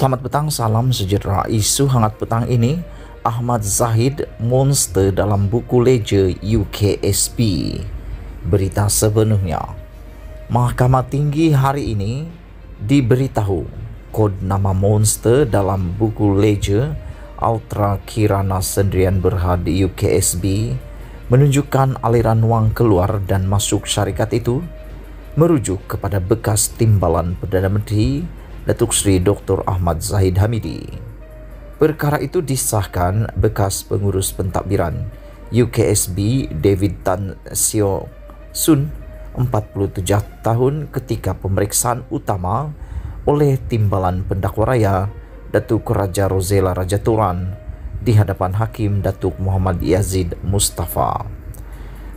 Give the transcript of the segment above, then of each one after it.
Selamat petang, salam sejahtera. Isu hangat petang ini, Ahmad Zahid monster dalam buku leja UKSP. Berita sebenarnya, Mahkamah Tinggi hari ini diberitahu kod nama monster dalam buku leja Ultra Kirana Sendirian Berhad UKSB menunjukkan aliran wang keluar dan masuk syarikat itu merujuk kepada bekas timbalan Perdana Menteri Datuk Seri Dr. Ahmad Zahid Hamidi. Perkara itu disahkan bekas pengurus pentadbiran UKSB David Tan Sio Sun 47 tahun ketika pemeriksaan utama oleh Timbalan Pendakwa Raya Datuk Raja Rozela Raja Turan di hadapan Hakim Datuk Muhammad Yazid Mustafa.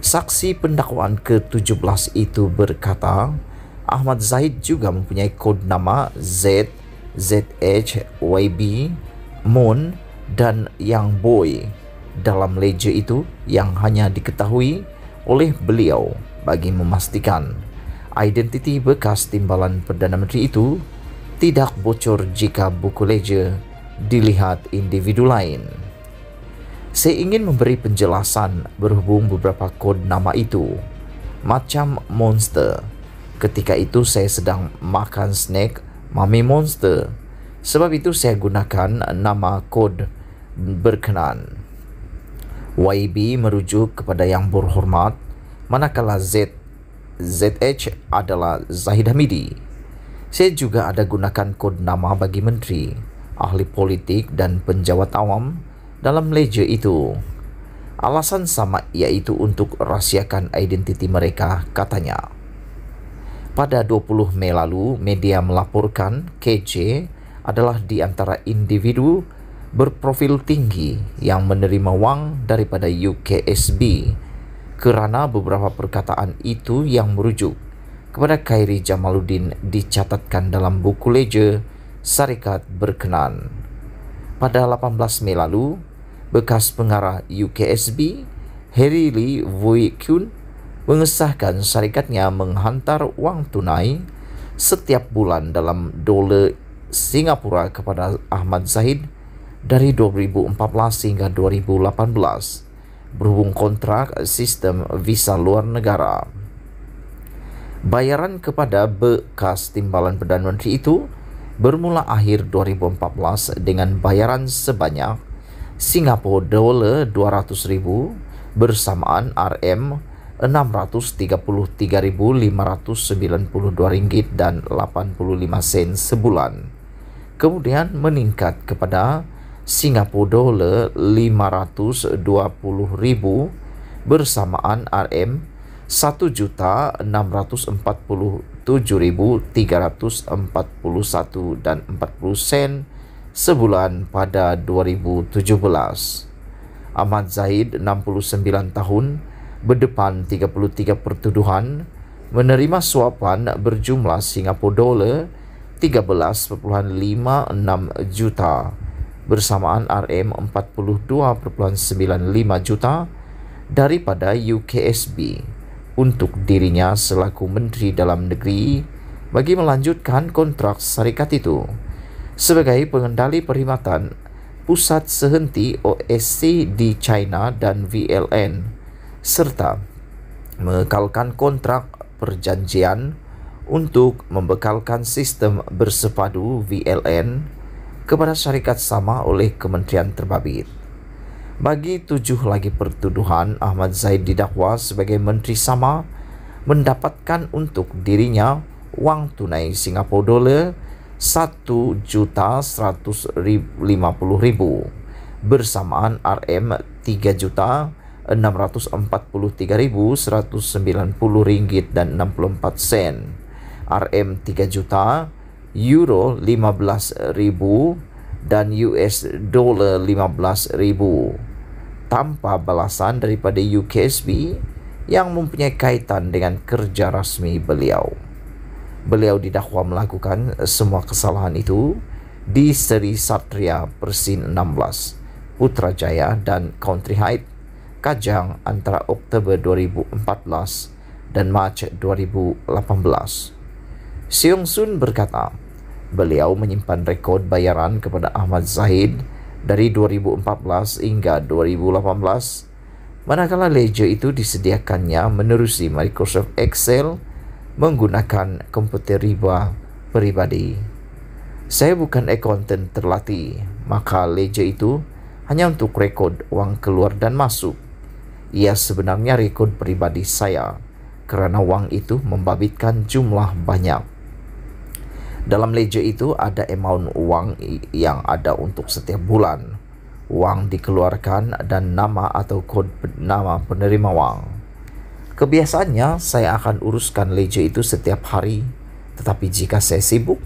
Saksi pendakwaan ke-17 itu berkata, Ahmad Zahid juga mempunyai kod nama Z, ZH, YB, Moon, dan Yang Boy dalam ledger itu yang hanya diketahui oleh beliau bagi memastikan identiti bekas timbalan Perdana Menteri itu tidak bocor jika buku ledger dilihat individu lain. Saya ingin memberi penjelasan berhubung beberapa kod nama itu, macam monster, Ketika itu saya sedang makan snack Mami Monster. Sebab itu saya gunakan nama kod berkenan. YB merujuk kepada yang berhormat, manakala Z ZH adalah Zahid Hamidi. Saya juga ada gunakan kod nama bagi menteri, ahli politik dan penjawat awam dalam leja itu. Alasan sama yaitu untuk rahasiakan identiti mereka katanya. Pada 20 Mei lalu, media melaporkan KJ adalah di antara individu berprofil tinggi yang menerima wang daripada UKSB kerana beberapa perkataan itu yang merujuk kepada Khairi Jamaluddin dicatatkan dalam buku ledger syarikat berkenan. Pada 18 Mei lalu, bekas pengarah UKSB, Harry Lee Vui Vuikun mengesahkan syarikatnya menghantar wang tunai setiap bulan dalam dolar Singapura kepada Ahmad Zahid dari 2014 hingga 2018 berhubung kontrak sistem visa luar negara. Bayaran kepada bekas timbalan Perdana Menteri itu bermula akhir 2014 dengan bayaran sebanyak Singapura dolar 200,000 bersamaan RM 633.592 ringgit dan 85 sen sebulan. Kemudian meningkat kepada Singapura dolar 520.000 bersamaan RM 1.647.341 dan 40 sen sebulan pada 2017. Ahmad Zaid 69 tahun berdepan 33 pertuduhan, menerima suapan berjumlah Singapura dolar 13.56 juta bersamaan RM 42.95 juta daripada UKSB untuk dirinya selaku Menteri Dalam Negeri bagi melanjutkan kontrak syarikat itu sebagai pengendali perkhidmatan pusat sehenti OSC di China dan VLN serta mengekalkan kontrak perjanjian untuk membekalkan sistem bersepadu VLN kepada syarikat sama oleh Kementerian Terbabit. Bagi tujuh lagi pertuduhan, Ahmad Zaid didakwa sebagai menteri sama mendapatkan untuk dirinya wang tunai Singapura dolar ribu bersamaan RM 3 juta 643.190 ringgit dan 64 sen. RM 3 juta, euro 15.000 dan US dollar 15.000 tanpa balasan daripada UKSB yang mempunyai kaitan dengan kerja rasmi beliau. Beliau didakwa melakukan semua kesalahan itu di Seri Satria Persin 16, Putrajaya dan Country Heights Kajang antara Oktober 2014 dan Mac 2018. Siung Sun berkata, beliau menyimpan rekod bayaran kepada Ahmad Zahid dari 2014 hingga 2018, manakala ledger itu disediakannya menerusi Microsoft Excel menggunakan komputer riba peribadi. Saya bukan akuntan terlatih, maka ledger itu hanya untuk rekod wang keluar dan masuk, Ia sebenarnya rekun pribadi saya karena uang itu membabitkan jumlah banyak. Dalam leje itu ada emaun uang yang ada untuk setiap bulan. Uang dikeluarkan dan nama atau kod nama penerima uang. Kebiasaannya saya akan uruskan leje itu setiap hari. Tetapi jika saya sibuk,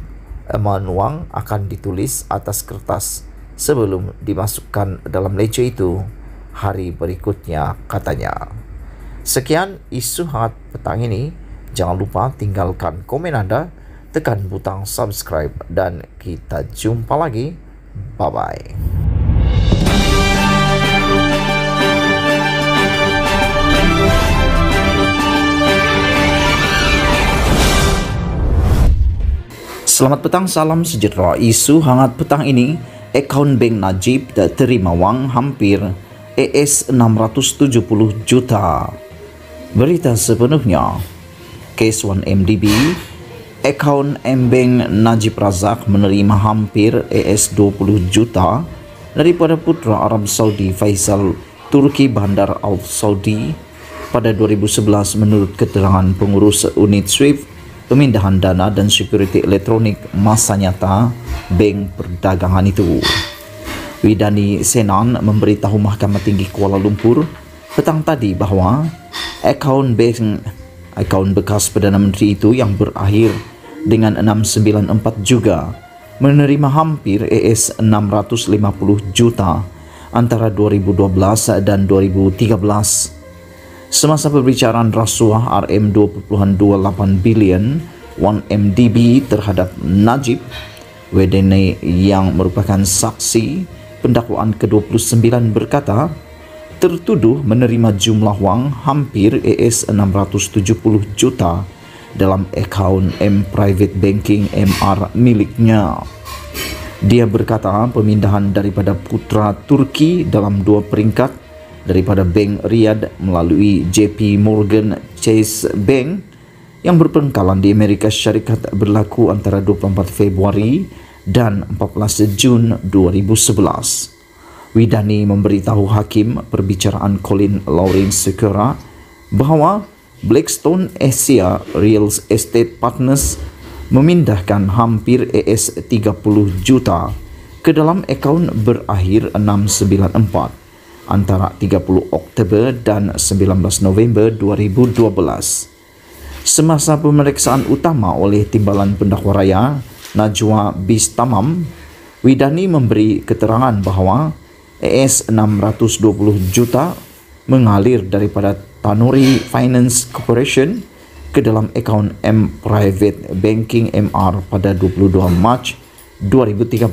emaun uang akan ditulis atas kertas sebelum dimasukkan dalam leje itu hari berikutnya katanya. Sekian isu hangat petang ini. Jangan lupa tinggalkan komen Anda, tekan butang subscribe, dan kita jumpa lagi. Bye-bye. Selamat petang, salam sejahtera. Isu hangat petang ini, account Bank Najib tak terima wang hampir ES 670 juta. Berita sepenuhnya. Case 1 MDB Account Mbank Najib Razak menerima hampir ES 20 juta daripada putra Arab Saudi Faisal Turki Bandar Al Saudi pada 2011 menurut keterangan pengurus unit SWIFT pemindahan dana dan security elektronik masa nyata bank perdagangan itu. Widani Senan memberitahu Mahkamah Tinggi Kuala Lumpur petang tadi bahwa akaun bank akaun bekas Perdana Menteri itu yang berakhir dengan 694 juga menerima hampir ES 650 juta antara 2012 dan 2013. Semasa pembicaraan rasuah RM 228 bilion 1MDB terhadap Najib Wedene yang merupakan saksi pendakwaan ke-29 berkata, tertuduh menerima jumlah uang hampir ES 670 juta dalam akun M Private Banking MR miliknya. Dia berkata pemindahan daripada putra Turki dalam dua peringkat daripada Bank Riyadh melalui JP Morgan Chase Bank yang berpengkalan di Amerika Syarikat berlaku antara 24 Februari dan 14 Jun 2011. Widani memberitahu hakim perbicaraan Colin Lawrence Sekera bahawa Blackstone Asia Real Estate Partners memindahkan hampir AS 30 juta ke dalam akaun berakhir 694 antara 30 Oktober dan 19 November 2012. Semasa pemeriksaan utama oleh Timbalan Pendakwa Raya, Najwa Bistamam Widani memberi keterangan bahawa AS 620 juta mengalir daripada Tanuri Finance Corporation ke dalam akaun M Private Banking MR pada 22 Mac 2013.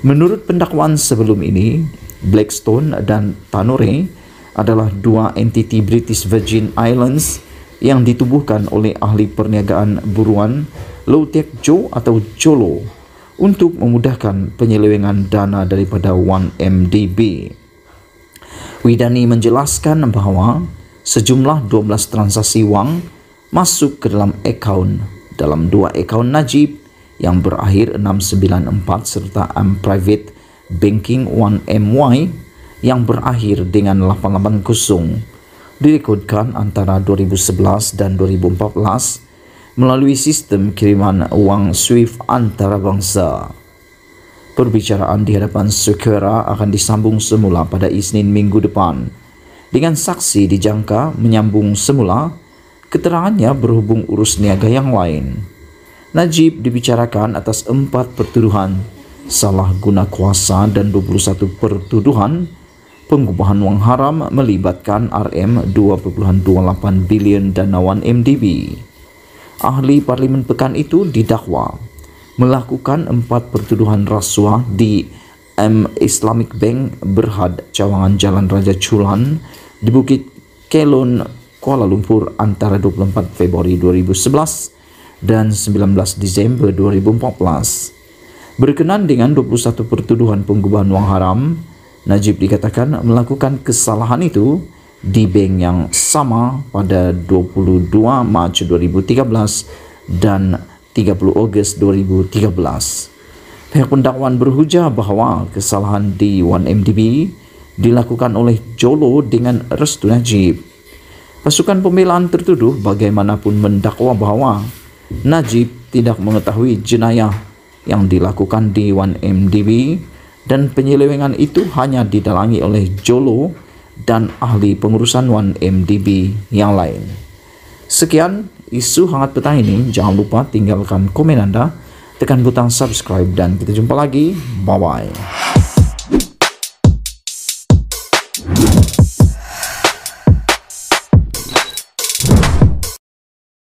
Menurut pendakwaan sebelum ini, Blackstone dan Tanuri adalah dua entiti British Virgin Islands yang ditubuhkan oleh ahli perniagaan buruan Lautiak Jo atau Jolo untuk memudahkan penyelewengan dana daripada 1MDB. Widani menjelaskan bahwa sejumlah 12 transaksi uang masuk ke dalam account dalam dua account Najib yang berakhir 694 serta M Private Banking 1MY yang berakhir dengan 880 direkodkan antara 2011 dan 2014 melalui sistem kiriman uang SWIFT antarabangsa. Perbicaraan di hadapan segera akan disambung semula pada Isnin minggu depan. Dengan saksi dijangka menyambung semula, keterangannya berhubung urus niaga yang lain. Najib dibicarakan atas empat pertuduhan, salah guna kuasa dan 21 pertuduhan, pengupahan uang haram melibatkan RM 2,28 bilion danawan MDB ahli parlemen pekan itu didakwa melakukan empat pertuduhan rasuah di M Islamic Bank Berhad, Cawangan Jalan Raja Chulan di Bukit Kelon, Kuala Lumpur antara 24 Februari 2011 dan 19 Desember 2014. Berkenan dengan 21 pertuduhan penggubahan uang haram, Najib dikatakan melakukan kesalahan itu di bank yang sama pada 22 Mac 2013 dan 30 Agustus 2013. Pihak pendakwaan berhujah bahwa kesalahan di 1MDB dilakukan oleh Jolo dengan restu Najib. Pasukan pembelaan tertuduh bagaimanapun mendakwa bahwa Najib tidak mengetahui jenayah yang dilakukan di 1MDB dan penyelewengan itu hanya didalangi oleh Jolo dan ahli pengurusan 1MDB yang lain. Sekian isu hangat petang ini. Jangan lupa tinggalkan komen Anda, tekan butang subscribe dan kita jumpa lagi. Bye bye.